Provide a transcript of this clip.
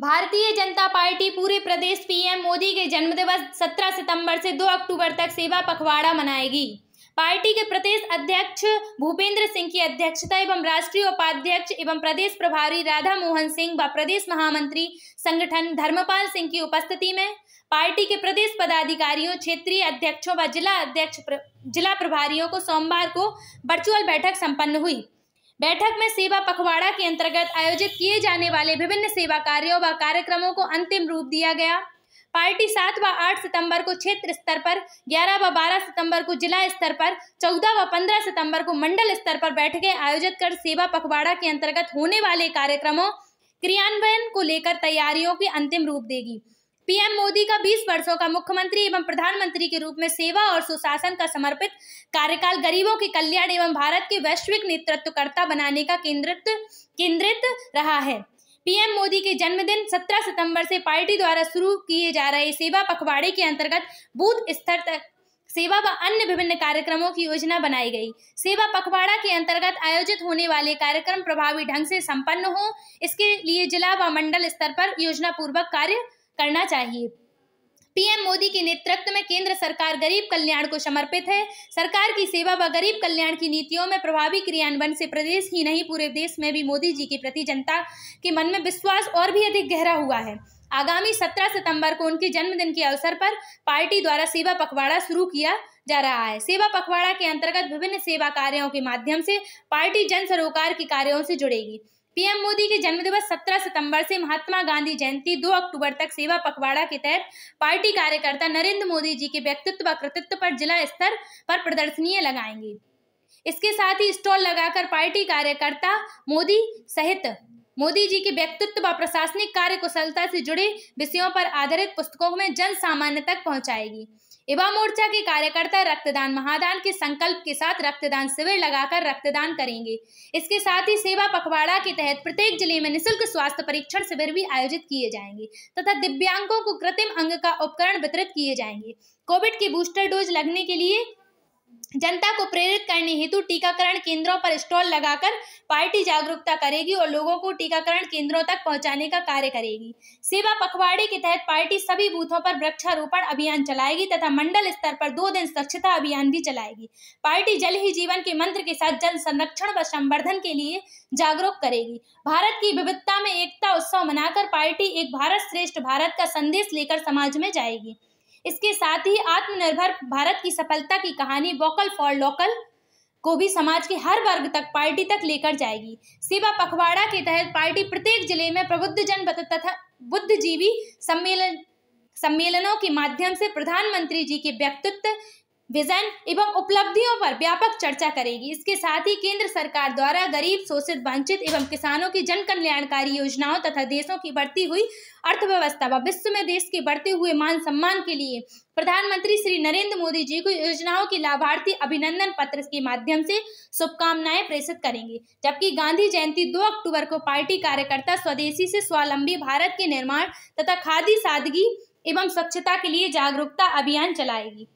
भारतीय जनता पार्टी पूरे प्रदेश पीएम मोदी के जन्मदिवस 17 सितंबर से 2 अक्टूबर तक सेवा पखवाड़ा मनाएगी पार्टी के प्रदेश अध्यक्ष भूपेंद्र सिंह की अध्यक्षता एवं राष्ट्रीय उपाध्यक्ष एवं प्रदेश प्रभारी राधा मोहन सिंह व प्रदेश महामंत्री संगठन धर्मपाल सिंह की उपस्थिति में पार्टी के प्रदेश पदाधिकारियों क्षेत्रीय अध्यक्षों व जिला अध्यक्ष प्र, जिला प्रभारियों को सोमवार को वर्चुअल बैठक संपन्न हुई बैठक में सेवा पखवाड़ा के अंतर्गत आयोजित किए जाने वाले विभिन्न सेवा कार्यों व कार्यक्रमों को अंतिम रूप दिया गया पार्टी सात व आठ सितंबर को क्षेत्र स्तर पर ग्यारह व बारह सितंबर को जिला स्तर पर चौदह व पंद्रह सितंबर को मंडल स्तर पर बैठकें आयोजित कर सेवा पखवाड़ा के अंतर्गत होने वाले कार्यक्रमों क्रियान्वयन को लेकर तैयारियों की अंतिम रूप देगी पीएम मोदी का 20 वर्षों का मुख्यमंत्री एवं प्रधानमंत्री के रूप में सेवा और सुशासन का समर्पित कार्यकाल गरीबों के कल्याण एवं भारत के वैश्विक नेतृत्वकर्ता बनाने का केंद्रित केंद्रित रहा है पीएम मोदी के जन्मदिन 17 सितंबर से पार्टी द्वारा शुरू किए जा रहे सेवा पखवाड़े के अंतर्गत बूथ स्तर तक सेवा व अन्य विभिन्न कार्यक्रमों की योजना बनाई गई सेवा पखवाड़ा के अंतर्गत आयोजित होने वाले कार्यक्रम प्रभावी ढंग से संपन्न हो इसके लिए जिला व मंडल स्तर पर योजना पूर्वक कार्य करना चाहिए पीएम मोदी के नेतृत्व में केंद्र सरकार गरीब कल्याण को समर्पित है सरकार की सेवा व गरीब कल्याण की नीतियों में प्रभावी क्रियान्वयन से प्रदेश ही नहीं पूरे देश में भी मोदी जी के प्रति जनता के मन में विश्वास और भी अधिक गहरा हुआ है आगामी 17 सितंबर को उनके जन्मदिन के अवसर पर पार्टी द्वारा सेवा पखवाड़ा शुरू किया जा रहा है सेवा पखवाड़ा के अंतर्गत विभिन्न सेवा कार्यों के माध्यम से पार्टी जन सरोकार के कार्यों से जुड़ेगी पीएम मोदी के जन्मदिवस 17 सितंबर से महात्मा गांधी जयंती 2 अक्टूबर तक सेवा पखवाड़ा के तहत पार्टी कार्यकर्ता नरेंद्र मोदी जी के व्यक्तित्व व कृतित्व पर जिला स्तर पर प्रदर्शनी लगाएंगे इसके साथ ही स्टॉल लगाकर पार्टी कार्यकर्ता मोदी सहित मोदी जी के व्यक्तित्व व प्रशासनिक कार्य कुशलता से जुड़े विषयों पर आधारित पुस्तकों में जन सामान्य तक पहुंचाएगी युवा मोर्चा के कार्यकर्ता रक्तदान महादान के संकल्प के साथ रक्तदान शिविर लगाकर रक्तदान करेंगे इसके साथ ही सेवा पखवाड़ा के तहत प्रत्येक जिले में निःशुल्क स्वास्थ्य परीक्षण शिविर भी आयोजित किए जाएंगे तथा दिव्यांगों को कृत्रिम अंग का उपकरण वितरित किए जाएंगे कोविड की बूस्टर डोज लगने के लिए जनता को प्रेरित करने हेतु टीकाकरण केंद्रों पर स्टॉल लगाकर पार्टी जागरूकता करेगी और लोगों को टीकाकरण केंद्रों तक पहुंचाने का कार्य करेगी सेवा पखवाड़े के तहत पार्टी सभी बूथों पर वृक्षारोपण अभियान चलाएगी तथा मंडल स्तर पर दो दिन स्वच्छता अभियान भी चलाएगी पार्टी जल ही जीवन के मंत्र के साथ जल संरक्षण व संवर्धन के लिए जागरूक करेगी भारत की विविधता में एकता उत्सव मनाकर पार्टी एक भारत श्रेष्ठ भारत का संदेश लेकर समाज में जाएगी इसके साथ ही आत्मनिर्भर भारत की सफलता की कहानी वोकल फॉर लोकल को भी समाज के हर वर्ग तक पार्टी तक लेकर जाएगी सेवा पखवाड़ा के तहत पार्टी प्रत्येक जिले में प्रबुद्ध जन तथा बुद्धिजीवी सम्मेलन सम्मेलनों के माध्यम से प्रधानमंत्री जी के व्यक्तित्व विजन एवं उपलब्धियों पर व्यापक चर्चा करेगी इसके साथ ही केंद्र सरकार द्वारा गरीब शोषित वंचित एवं किसानों की जन कल्याणकारी योजनाओं तथा देशों की बढ़ती हुई अर्थव्यवस्था व विश्व में देश के बढ़ते हुए मान सम्मान के लिए प्रधानमंत्री श्री नरेंद्र मोदी जी को योजनाओं के लाभार्थी अभिनंदन पत्र के माध्यम से शुभकामनाएं प्रेषित करेंगे जबकि गांधी जयंती 2 अक्टूबर को पार्टी कार्यकर्ता स्वदेशी से स्वावलंबी भारत के निर्माण तथा खादी सादगी एवं स्वच्छता के लिए जागरूकता अभियान चलाएगी